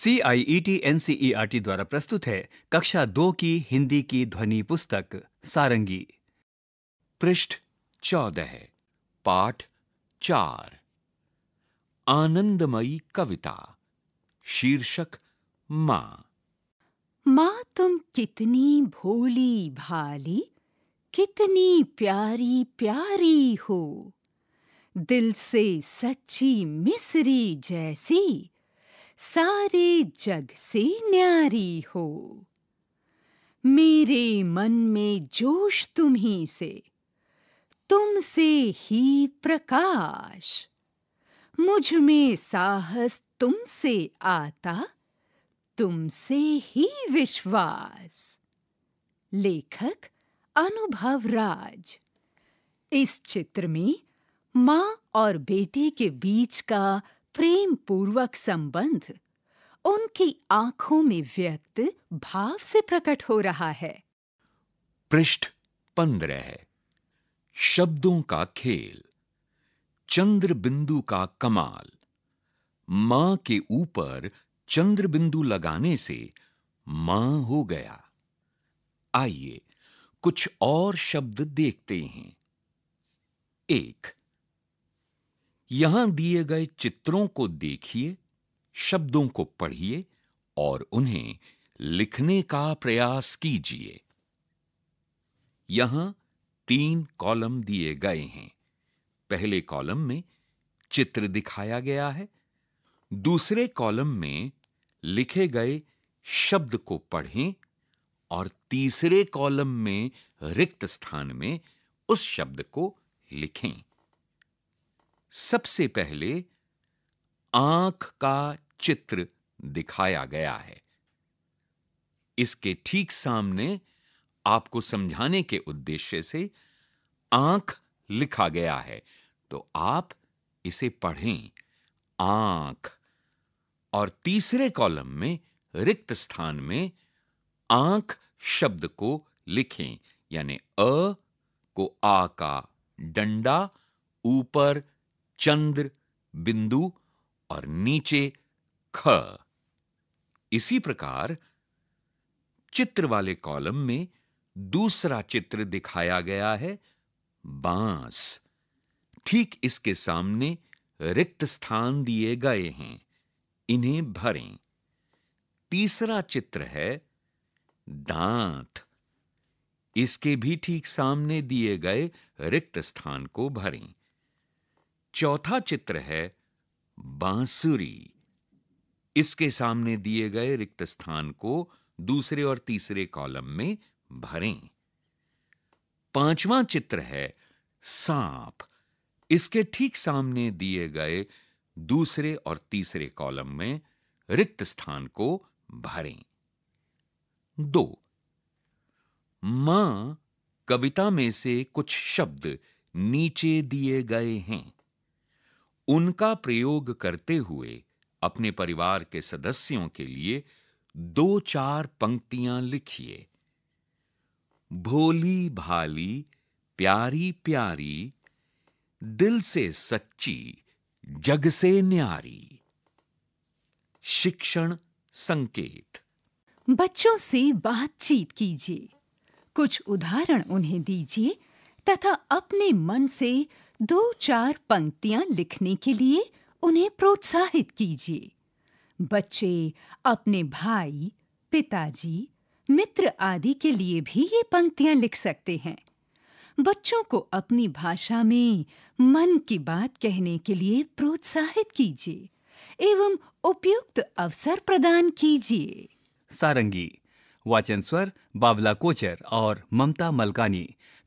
C I E T N C E R T द्वारा प्रस्तुत है कक्षा दो की हिंदी की ध्वनि पुस्तक सारंगी पृष्ठ चौदह पाठ चार आनंदमयी कविता शीर्षक माँ माँ तुम कितनी भोली भाली कितनी प्यारी प्यारी हो दिल से सच्ची मिसरी जैसी सारे जग से न्यारी हो मेरे मन में जोश तुम्ही से तुमसे ही प्रकाश मुझ में साहस तुमसे आता तुमसे ही विश्वास लेखक अनुभव राज इस चित्र में माँ और बेटे के बीच का प्रेम पूर्वक संबंध उनकी आंखों में व्यक्त भाव से प्रकट हो रहा है पृष्ठ पंद्रह शब्दों का खेल चंद्र बिंदु का कमाल मां के ऊपर चंद्र बिंदु लगाने से मां हो गया आइए कुछ और शब्द देखते हैं एक यहां दिए गए चित्रों को देखिए शब्दों को पढ़िए और उन्हें लिखने का प्रयास कीजिए यहां तीन कॉलम दिए गए हैं पहले कॉलम में चित्र दिखाया गया है दूसरे कॉलम में लिखे गए शब्द को पढ़ें और तीसरे कॉलम में रिक्त स्थान में उस शब्द को लिखें सबसे पहले आंख का चित्र दिखाया गया है इसके ठीक सामने आपको समझाने के उद्देश्य से आंख लिखा गया है तो आप इसे पढ़ें आंख और तीसरे कॉलम में रिक्त स्थान में आंख शब्द को लिखें यानी अ को आ का डंडा ऊपर चंद्र बिंदु और नीचे ख इसी प्रकार चित्र वाले कॉलम में दूसरा चित्र दिखाया गया है बांस ठीक इसके सामने रिक्त स्थान दिए गए हैं इन्हें भरें तीसरा चित्र है दांत इसके भी ठीक सामने दिए गए रिक्त स्थान को भरें चौथा चित्र है बांसुरी इसके सामने दिए गए रिक्त स्थान को दूसरे और तीसरे कॉलम में भरें पांचवा चित्र है सांप इसके ठीक सामने दिए गए दूसरे और तीसरे कॉलम में रिक्त स्थान को भरें दो मां कविता में से कुछ शब्द नीचे दिए गए हैं उनका प्रयोग करते हुए अपने परिवार के सदस्यों के लिए दो चार पंक्तियां लिखिए भोली भाली प्यारी प्यारी दिल से सच्ची जग से न्यारी शिक्षण संकेत बच्चों से बातचीत कीजिए कुछ उदाहरण उन्हें दीजिए तथा अपने मन से दो चार पंक्तियां लिखने के लिए उन्हें प्रोत्साहित कीजिए बच्चे अपने भाई पिताजी मित्र आदि के लिए भी ये पंक्तियां लिख सकते हैं बच्चों को अपनी भाषा में मन की बात कहने के लिए प्रोत्साहित कीजिए एवं उपयुक्त अवसर प्रदान कीजिए सारंगी वाचन स्वर बावला कोचर और ममता मलकानी